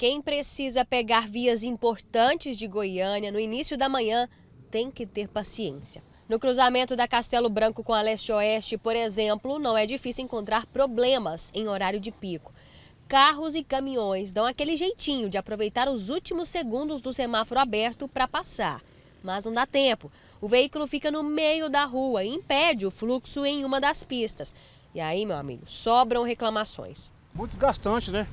Quem precisa pegar vias importantes de Goiânia no início da manhã tem que ter paciência. No cruzamento da Castelo Branco com a Leste Oeste, por exemplo, não é difícil encontrar problemas em horário de pico. Carros e caminhões dão aquele jeitinho de aproveitar os últimos segundos do semáforo aberto para passar. Mas não dá tempo. O veículo fica no meio da rua e impede o fluxo em uma das pistas. E aí, meu amigo, sobram reclamações. Muito desgastante, né?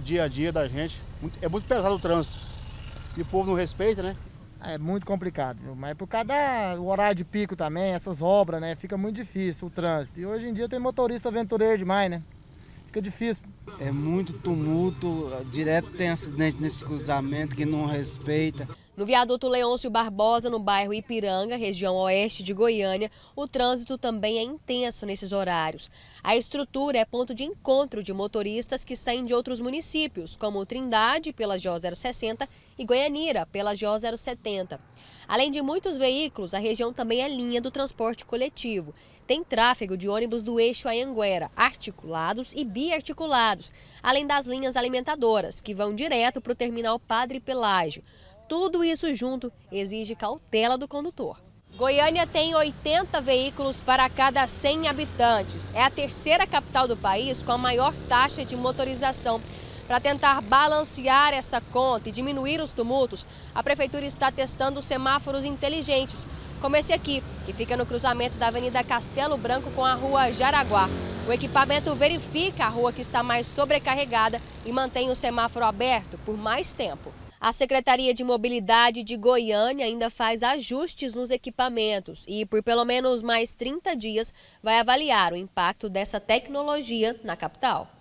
dia a dia da gente. é muito pesado o trânsito. E o povo não respeita, né? Ah, é muito complicado, viu? mas é por causa do horário de pico também, essas obras, né? Fica muito difícil o trânsito. E hoje em dia tem motorista aventureiro demais, né? Fica difícil. É muito tumulto, direto tem acidente nesse cruzamento que não respeita. No viaduto Leôncio Barbosa, no bairro Ipiranga, região oeste de Goiânia, o trânsito também é intenso nesses horários. A estrutura é ponto de encontro de motoristas que saem de outros municípios, como Trindade, pela GO 060, e Goianira, pela GO 070. Além de muitos veículos, a região também é linha do transporte coletivo. Tem tráfego de ônibus do eixo Anhanguera, articulados e biarticulados, além das linhas alimentadoras, que vão direto para o terminal Padre Pelágio. Tudo isso junto exige cautela do condutor. Goiânia tem 80 veículos para cada 100 habitantes. É a terceira capital do país com a maior taxa de motorização. Para tentar balancear essa conta e diminuir os tumultos, a prefeitura está testando semáforos inteligentes, como esse aqui, que fica no cruzamento da Avenida Castelo Branco com a Rua Jaraguá. O equipamento verifica a rua que está mais sobrecarregada e mantém o semáforo aberto por mais tempo. A Secretaria de Mobilidade de Goiânia ainda faz ajustes nos equipamentos e, por pelo menos mais 30 dias, vai avaliar o impacto dessa tecnologia na capital.